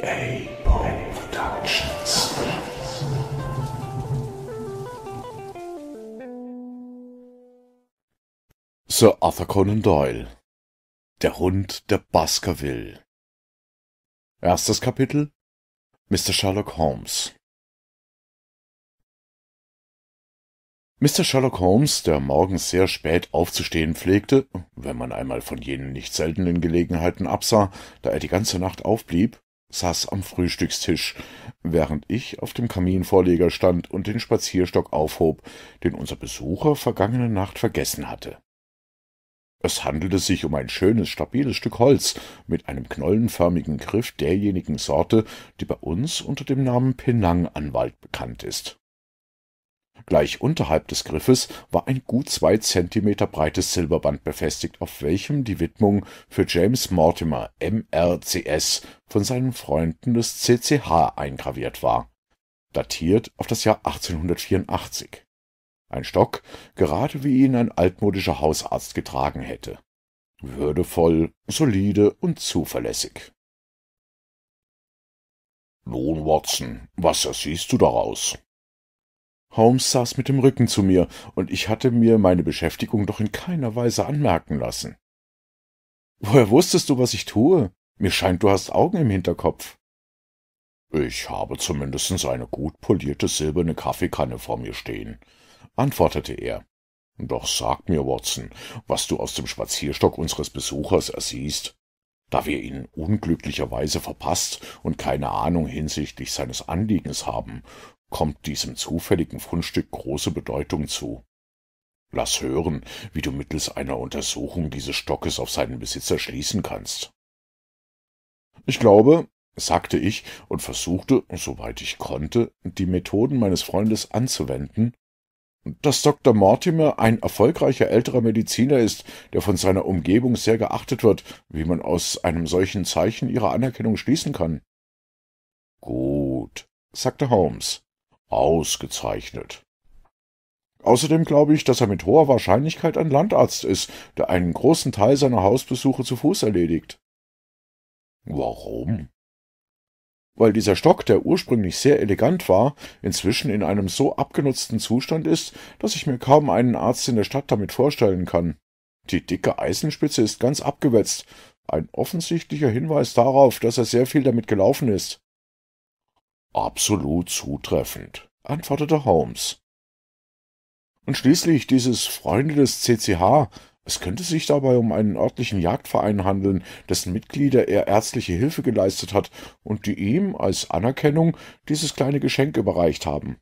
EA Productions. Sir Arthur Conan Doyle Der Hund der Baskerville Erstes Kapitel Mr. Sherlock Holmes Mr. Sherlock Holmes, der morgens sehr spät aufzustehen pflegte, wenn man einmal von jenen nicht seltenen Gelegenheiten absah, da er die ganze Nacht aufblieb, saß am Frühstückstisch, während ich auf dem Kaminvorleger stand und den Spazierstock aufhob, den unser Besucher vergangene Nacht vergessen hatte. Es handelte sich um ein schönes, stabiles Stück Holz mit einem knollenförmigen Griff derjenigen Sorte, die bei uns unter dem Namen Penang-Anwalt bekannt ist. Gleich unterhalb des Griffes war ein gut zwei Zentimeter breites Silberband befestigt, auf welchem die Widmung für James Mortimer, M.R.C.S., von seinen Freunden des CCH eingraviert war, datiert auf das Jahr 1884. Ein Stock, gerade wie ihn ein altmodischer Hausarzt getragen hätte. Würdevoll, solide und zuverlässig. Nun, Watson, was ersiehst du daraus? Holmes saß mit dem Rücken zu mir, und ich hatte mir meine Beschäftigung doch in keiner Weise anmerken lassen. Woher wusstest du, was ich tue? Mir scheint, du hast Augen im Hinterkopf. Ich habe zumindest eine gut polierte silberne Kaffeekanne vor mir stehen, antwortete er. Doch sag mir, Watson, was du aus dem Spazierstock unseres Besuchers ersiehst. Da wir ihn unglücklicherweise verpasst und keine Ahnung hinsichtlich seines Anliegens haben, kommt diesem zufälligen Fundstück große Bedeutung zu. Lass hören, wie du mittels einer Untersuchung dieses Stockes auf seinen Besitzer schließen kannst. Ich glaube, sagte ich und versuchte, soweit ich konnte, die Methoden meines Freundes anzuwenden, dass Dr. Mortimer ein erfolgreicher älterer Mediziner ist, der von seiner Umgebung sehr geachtet wird, wie man aus einem solchen Zeichen ihrer Anerkennung schließen kann. Gut, sagte Holmes. Ausgezeichnet. Außerdem glaube ich, dass er mit hoher Wahrscheinlichkeit ein Landarzt ist, der einen großen Teil seiner Hausbesuche zu Fuß erledigt. Warum? Weil dieser Stock, der ursprünglich sehr elegant war, inzwischen in einem so abgenutzten Zustand ist, dass ich mir kaum einen Arzt in der Stadt damit vorstellen kann. Die dicke Eisenspitze ist ganz abgewetzt, ein offensichtlicher Hinweis darauf, dass er sehr viel damit gelaufen ist. Absolut zutreffend, antwortete Holmes. Und schließlich dieses Freunde des CCH, es könnte sich dabei um einen örtlichen Jagdverein handeln, dessen Mitglieder er ärztliche Hilfe geleistet hat und die ihm als Anerkennung dieses kleine Geschenk überreicht haben.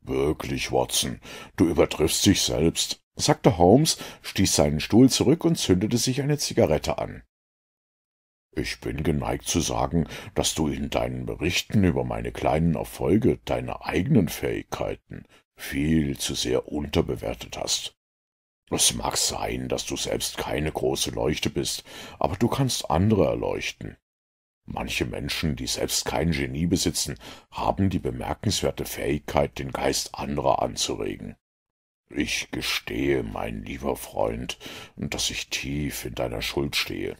Wirklich, Watson, du übertriffst dich selbst, sagte Holmes, stieß seinen Stuhl zurück und zündete sich eine Zigarette an. Ich bin geneigt zu sagen, dass du in deinen Berichten über meine kleinen Erfolge deine eigenen Fähigkeiten viel zu sehr unterbewertet hast. Es mag sein, dass du selbst keine große Leuchte bist, aber du kannst andere erleuchten. Manche Menschen, die selbst kein Genie besitzen, haben die bemerkenswerte Fähigkeit, den Geist anderer anzuregen. Ich gestehe, mein lieber Freund, dass ich tief in deiner Schuld stehe.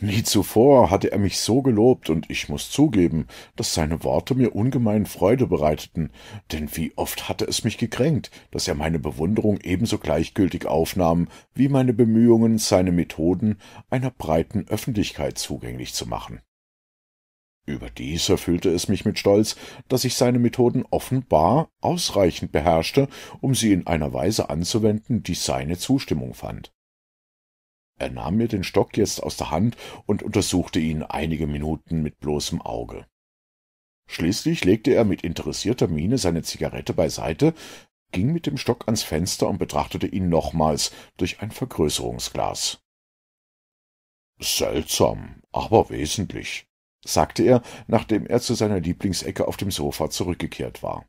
Nie zuvor hatte er mich so gelobt, und ich muß zugeben, dass seine Worte mir ungemein Freude bereiteten, denn wie oft hatte es mich gekränkt, dass er meine Bewunderung ebenso gleichgültig aufnahm wie meine Bemühungen, seine Methoden einer breiten Öffentlichkeit zugänglich zu machen. Überdies erfüllte es mich mit Stolz, dass ich seine Methoden offenbar ausreichend beherrschte, um sie in einer Weise anzuwenden, die seine Zustimmung fand. Er nahm mir den Stock jetzt aus der Hand und untersuchte ihn einige Minuten mit bloßem Auge. Schließlich legte er mit interessierter Miene seine Zigarette beiseite, ging mit dem Stock ans Fenster und betrachtete ihn nochmals durch ein Vergrößerungsglas. Seltsam, aber wesentlich, sagte er, nachdem er zu seiner Lieblingsecke auf dem Sofa zurückgekehrt war.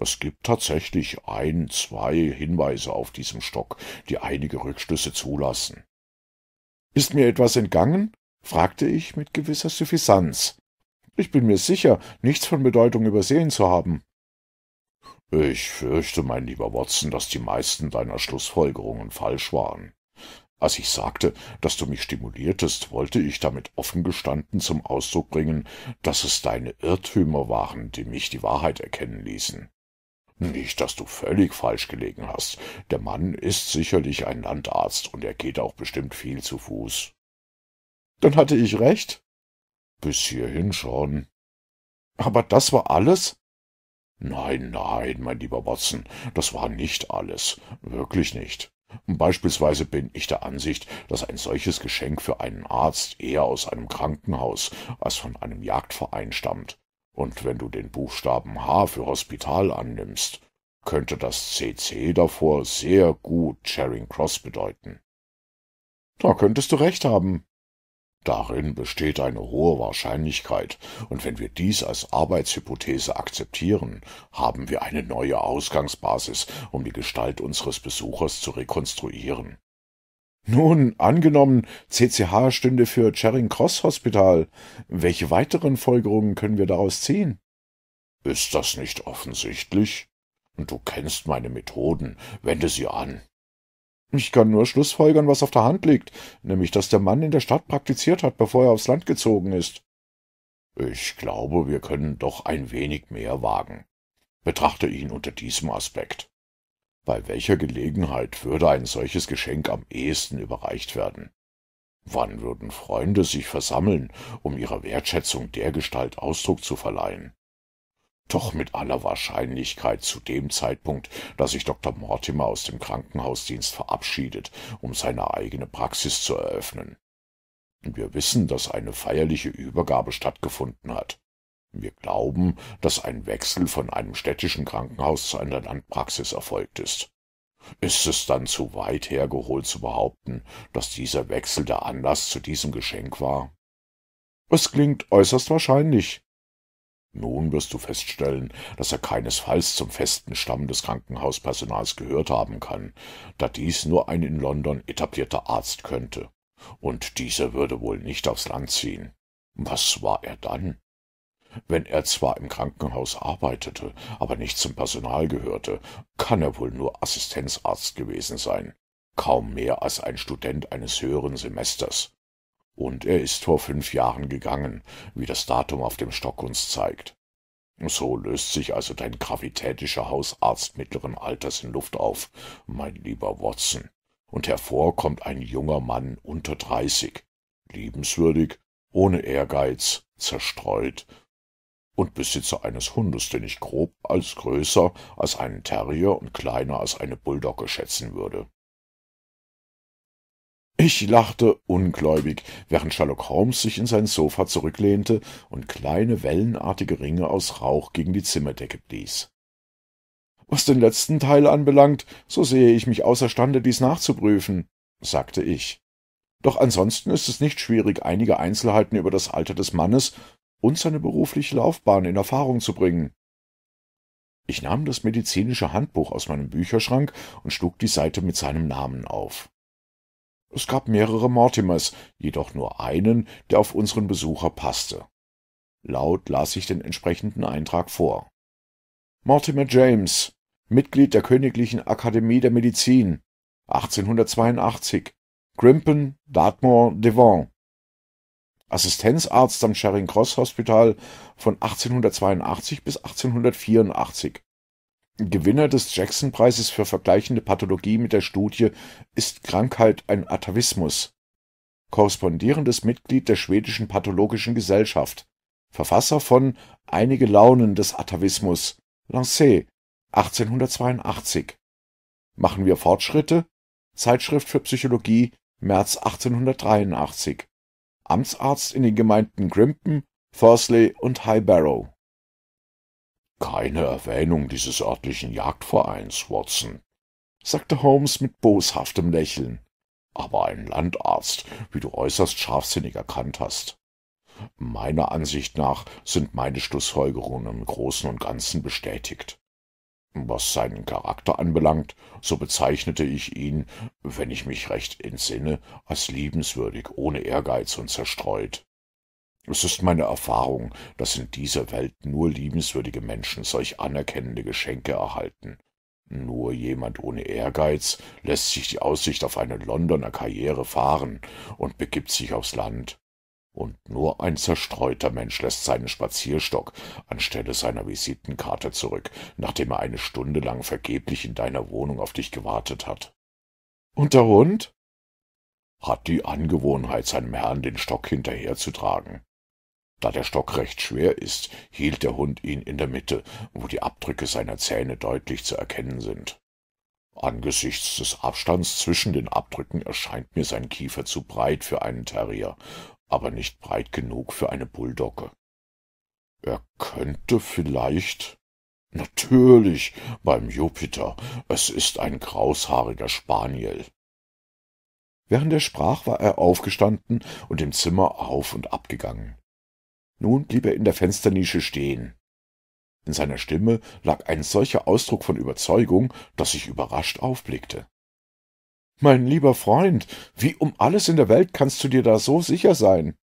Es gibt tatsächlich ein, zwei Hinweise auf diesem Stock, die einige Rückschlüsse zulassen. Ist mir etwas entgangen? fragte ich mit gewisser Suffisanz. Ich bin mir sicher, nichts von Bedeutung übersehen zu haben. Ich fürchte, mein lieber Watson, dass die meisten deiner Schlussfolgerungen falsch waren. Als ich sagte, dass du mich stimuliertest, wollte ich damit offen gestanden zum Ausdruck bringen, dass es deine Irrtümer waren, die mich die Wahrheit erkennen ließen. Nicht, dass du völlig falsch gelegen hast. Der Mann ist sicherlich ein Landarzt und er geht auch bestimmt viel zu Fuß. Dann hatte ich recht. Bis hierhin schon. Aber das war alles? Nein, nein, mein lieber Watson, das war nicht alles. Wirklich nicht. Beispielsweise bin ich der Ansicht, dass ein solches Geschenk für einen Arzt eher aus einem Krankenhaus als von einem Jagdverein stammt und wenn du den Buchstaben H für Hospital annimmst, könnte das CC davor sehr gut Charing Cross bedeuten. Da könntest du recht haben. Darin besteht eine hohe Wahrscheinlichkeit, und wenn wir dies als Arbeitshypothese akzeptieren, haben wir eine neue Ausgangsbasis, um die Gestalt unseres Besuchers zu rekonstruieren. Nun, angenommen, CCH stünde für Charing Cross Hospital. Welche weiteren Folgerungen können wir daraus ziehen? Ist das nicht offensichtlich? Und du kennst meine Methoden. Wende sie an. Ich kann nur schlussfolgern, was auf der Hand liegt, nämlich dass der Mann in der Stadt praktiziert hat, bevor er aufs Land gezogen ist. Ich glaube, wir können doch ein wenig mehr wagen. Betrachte ihn unter diesem Aspekt. Bei welcher Gelegenheit würde ein solches Geschenk am ehesten überreicht werden? Wann würden Freunde sich versammeln, um ihrer Wertschätzung dergestalt Ausdruck zu verleihen? Doch mit aller Wahrscheinlichkeit zu dem Zeitpunkt, da sich Dr. Mortimer aus dem Krankenhausdienst verabschiedet, um seine eigene Praxis zu eröffnen. Wir wissen, dass eine feierliche Übergabe stattgefunden hat. Wir glauben, dass ein Wechsel von einem städtischen Krankenhaus zu einer Landpraxis erfolgt ist. Ist es dann zu weit hergeholt zu behaupten, dass dieser Wechsel der Anlass zu diesem Geschenk war? Es klingt äußerst wahrscheinlich. Nun wirst du feststellen, dass er keinesfalls zum festen Stamm des Krankenhauspersonals gehört haben kann, da dies nur ein in London etablierter Arzt könnte. Und dieser würde wohl nicht aufs Land ziehen. Was war er dann? Wenn er zwar im Krankenhaus arbeitete, aber nicht zum Personal gehörte, kann er wohl nur Assistenzarzt gewesen sein, kaum mehr als ein Student eines höheren Semesters. Und er ist vor fünf Jahren gegangen, wie das Datum auf dem Stock uns zeigt. So löst sich also dein gravitätischer Hausarzt mittleren Alters in Luft auf, mein lieber Watson. Und hervor kommt ein junger Mann unter dreißig, liebenswürdig, ohne Ehrgeiz, zerstreut, und Besitzer eines Hundes, den ich grob als größer als einen Terrier und kleiner als eine Bulldogge schätzen würde. Ich lachte ungläubig, während Sherlock Holmes sich in sein Sofa zurücklehnte und kleine wellenartige Ringe aus Rauch gegen die Zimmerdecke blies. Was den letzten Teil anbelangt, so sehe ich mich außerstande, dies nachzuprüfen, sagte ich. Doch ansonsten ist es nicht schwierig, einige Einzelheiten über das Alter des Mannes und seine berufliche Laufbahn in Erfahrung zu bringen. Ich nahm das medizinische Handbuch aus meinem Bücherschrank und schlug die Seite mit seinem Namen auf. Es gab mehrere Mortimers, jedoch nur einen, der auf unseren Besucher passte. Laut las ich den entsprechenden Eintrag vor. Mortimer James, Mitglied der Königlichen Akademie der Medizin, 1882, Grimpen, Dartmoor, Devon, Assistenzarzt am Charing Cross Hospital von 1882 bis 1884. Gewinner des Jackson-Preises für vergleichende Pathologie mit der Studie Ist Krankheit ein Atavismus? Korrespondierendes Mitglied der Schwedischen Pathologischen Gesellschaft. Verfasser von Einige Launen des Atavismus. Lancet, 1882. Machen wir Fortschritte? Zeitschrift für Psychologie, März 1883. Amtsarzt in den Gemeinden Grimpen, Thursley und Highbarrow. Keine Erwähnung dieses örtlichen Jagdvereins, Watson, sagte Holmes mit boshaftem Lächeln. Aber ein Landarzt, wie du äußerst scharfsinnig erkannt hast. Meiner Ansicht nach sind meine Schlussfolgerungen im Großen und Ganzen bestätigt. Was seinen Charakter anbelangt, so bezeichnete ich ihn, wenn ich mich recht entsinne, als liebenswürdig, ohne Ehrgeiz und zerstreut. Es ist meine Erfahrung, dass in dieser Welt nur liebenswürdige Menschen solch anerkennende Geschenke erhalten. Nur jemand ohne Ehrgeiz lässt sich die Aussicht auf eine Londoner Karriere fahren und begibt sich aufs Land und nur ein zerstreuter Mensch lässt seinen Spazierstock anstelle seiner Visitenkarte zurück, nachdem er eine Stunde lang vergeblich in deiner Wohnung auf dich gewartet hat. Und der Hund? Hat die Angewohnheit, seinem Herrn den Stock hinterherzutragen. Da der Stock recht schwer ist, hielt der Hund ihn in der Mitte, wo die Abdrücke seiner Zähne deutlich zu erkennen sind. Angesichts des Abstands zwischen den Abdrücken erscheint mir sein Kiefer zu breit für einen Terrier, aber nicht breit genug für eine Bulldogge. Er könnte vielleicht. Natürlich, beim Jupiter, es ist ein kraushaariger Spaniel. Während er sprach, war er aufgestanden und im Zimmer auf und abgegangen. Nun blieb er in der Fensternische stehen. In seiner Stimme lag ein solcher Ausdruck von Überzeugung, dass ich überrascht aufblickte. Mein lieber Freund, wie um alles in der Welt kannst du dir da so sicher sein?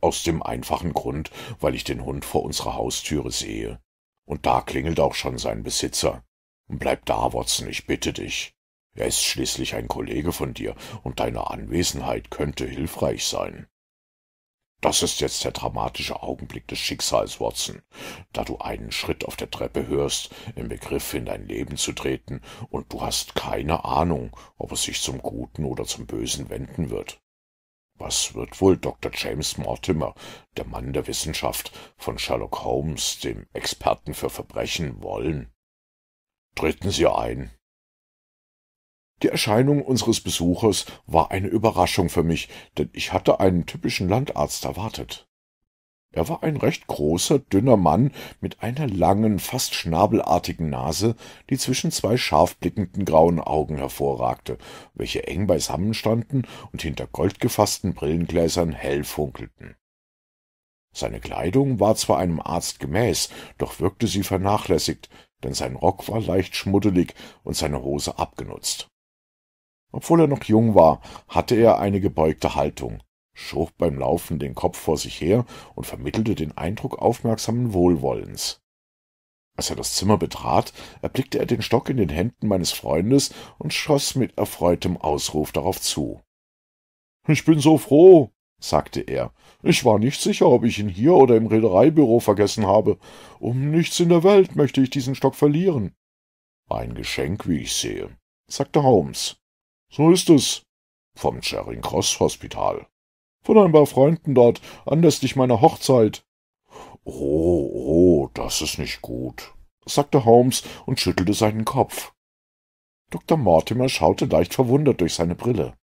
Aus dem einfachen Grund, weil ich den Hund vor unserer Haustüre sehe. Und da klingelt auch schon sein Besitzer. bleib da, Watson, ich bitte dich. Er ist schließlich ein Kollege von dir, und deine Anwesenheit könnte hilfreich sein. Das ist jetzt der dramatische Augenblick des Schicksals, Watson, da du einen Schritt auf der Treppe hörst, im Begriff in dein Leben zu treten, und du hast keine Ahnung, ob es sich zum Guten oder zum Bösen wenden wird. Was wird wohl Dr. James Mortimer, der Mann der Wissenschaft, von Sherlock Holmes, dem Experten für Verbrechen, wollen? Treten Sie ein, die Erscheinung unseres Besuchers war eine Überraschung für mich, denn ich hatte einen typischen Landarzt erwartet. Er war ein recht großer, dünner Mann mit einer langen, fast schnabelartigen Nase, die zwischen zwei scharf blickenden grauen Augen hervorragte, welche eng beisammenstanden und hinter goldgefassten Brillengläsern hell funkelten. Seine Kleidung war zwar einem Arzt gemäß, doch wirkte sie vernachlässigt, denn sein Rock war leicht schmuddelig und seine Hose abgenutzt. Obwohl er noch jung war, hatte er eine gebeugte Haltung, schob beim Laufen den Kopf vor sich her und vermittelte den Eindruck aufmerksamen Wohlwollens. Als er das Zimmer betrat, erblickte er den Stock in den Händen meines Freundes und schoss mit erfreutem Ausruf darauf zu. Ich bin so froh, sagte er. Ich war nicht sicher, ob ich ihn hier oder im Reedereibüro vergessen habe. Um nichts in der Welt möchte ich diesen Stock verlieren. Ein Geschenk, wie ich sehe, sagte Holmes. So ist es. Vom Charing Cross Hospital. Von ein paar Freunden dort, anlässlich meiner Hochzeit. Oh, oh, das ist nicht gut, sagte Holmes und schüttelte seinen Kopf. Dr. Mortimer schaute leicht verwundert durch seine Brille.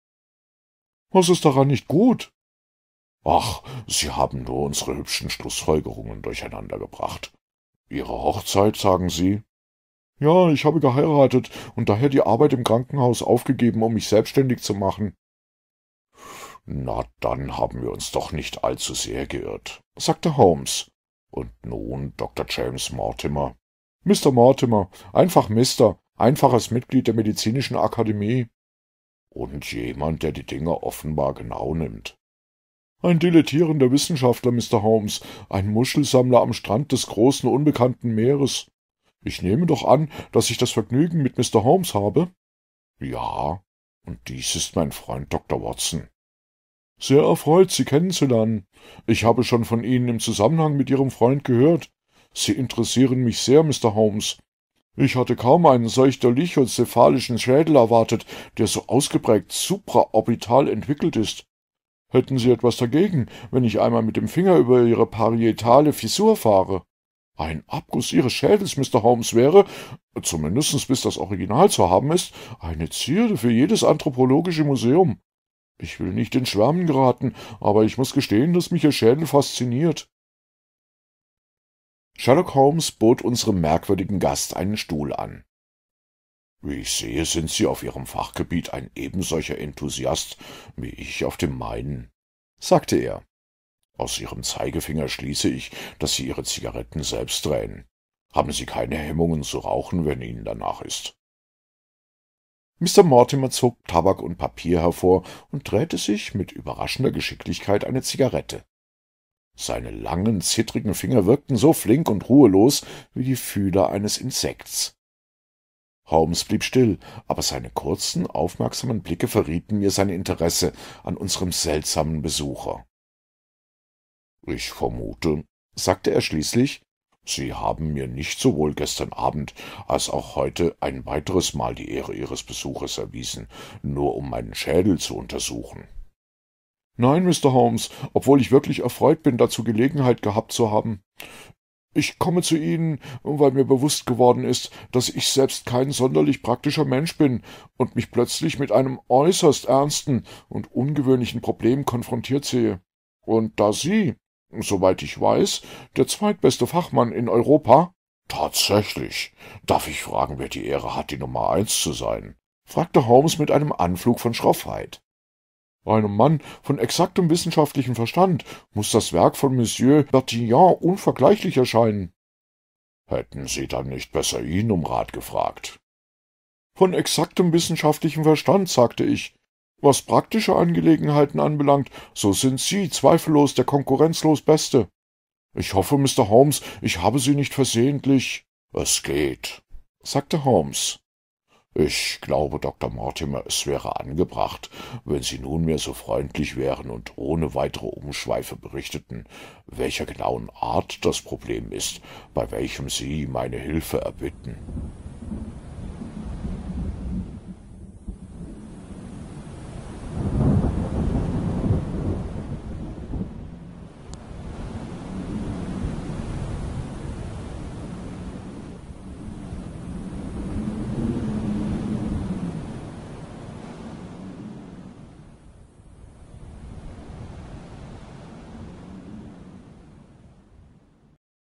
Was ist daran nicht gut? Ach, Sie haben nur unsere hübschen Schlussfolgerungen durcheinandergebracht. Ihre Hochzeit, sagen Sie? Ja, ich habe geheiratet und daher die Arbeit im Krankenhaus aufgegeben, um mich selbstständig zu machen. Na, dann haben wir uns doch nicht allzu sehr geirrt, sagte Holmes. Und nun Dr. James Mortimer. Mr. Mortimer, einfach Mister, einfaches Mitglied der Medizinischen Akademie. Und jemand, der die Dinge offenbar genau nimmt. Ein dilettierender Wissenschaftler, Mr. Holmes, ein Muschelsammler am Strand des großen unbekannten Meeres. Ich nehme doch an, dass ich das Vergnügen mit Mr. Holmes habe. Ja, und dies ist mein Freund Dr. Watson. Sehr erfreut, Sie kennenzulernen. Ich habe schon von Ihnen im Zusammenhang mit Ihrem Freund gehört. Sie interessieren mich sehr, Mr. Holmes. Ich hatte kaum einen solch dolichozephalischen Schädel erwartet, der so ausgeprägt supraorbital entwickelt ist. Hätten Sie etwas dagegen, wenn ich einmal mit dem Finger über Ihre parietale Fissur fahre? Ein Abguss Ihres Schädels, Mr. Holmes, wäre, zumindest bis das Original zu haben ist, eine Zierde für jedes anthropologische Museum. Ich will nicht in Schwärmen geraten, aber ich muss gestehen, dass mich Ihr Schädel fasziniert. Sherlock Holmes bot unserem merkwürdigen Gast einen Stuhl an. Wie ich sehe, sind Sie auf Ihrem Fachgebiet ein ebensolcher Enthusiast wie ich auf dem meinen, sagte er. Aus Ihrem Zeigefinger schließe ich, dass Sie Ihre Zigaretten selbst drehen. Haben Sie keine Hemmungen zu rauchen, wenn Ihnen danach ist. Mr. Mortimer zog Tabak und Papier hervor und drehte sich mit überraschender Geschicklichkeit eine Zigarette. Seine langen, zittrigen Finger wirkten so flink und ruhelos wie die Fühler eines Insekts. Holmes blieb still, aber seine kurzen, aufmerksamen Blicke verrieten mir sein Interesse an unserem seltsamen Besucher. Ich vermute, sagte er schließlich, Sie haben mir nicht sowohl gestern Abend als auch heute ein weiteres Mal die Ehre Ihres Besuches erwiesen, nur um meinen Schädel zu untersuchen. Nein, Mr. Holmes, obwohl ich wirklich erfreut bin, dazu Gelegenheit gehabt zu haben. Ich komme zu Ihnen, weil mir bewusst geworden ist, dass ich selbst kein sonderlich praktischer Mensch bin und mich plötzlich mit einem äußerst ernsten und ungewöhnlichen Problem konfrontiert sehe. Und da Sie, soweit ich weiß, der zweitbeste Fachmann in Europa. Tatsächlich. Darf ich fragen, wer die Ehre hat, die Nummer eins zu sein? fragte Holmes mit einem Anflug von Schroffheit. Einem Mann von exaktem wissenschaftlichen Verstand muss das Werk von Monsieur Bertillon unvergleichlich erscheinen. Hätten Sie dann nicht besser ihn um Rat gefragt? Von exaktem wissenschaftlichen Verstand, sagte ich. Was praktische Angelegenheiten anbelangt, so sind Sie zweifellos der konkurrenzlos Beste. Ich hoffe, Mr. Holmes, ich habe Sie nicht versehentlich. Es geht, sagte Holmes. Ich glaube, Dr. Mortimer, es wäre angebracht, wenn Sie nunmehr so freundlich wären und ohne weitere Umschweife berichteten, welcher genauen Art das Problem ist, bei welchem Sie meine Hilfe erbitten.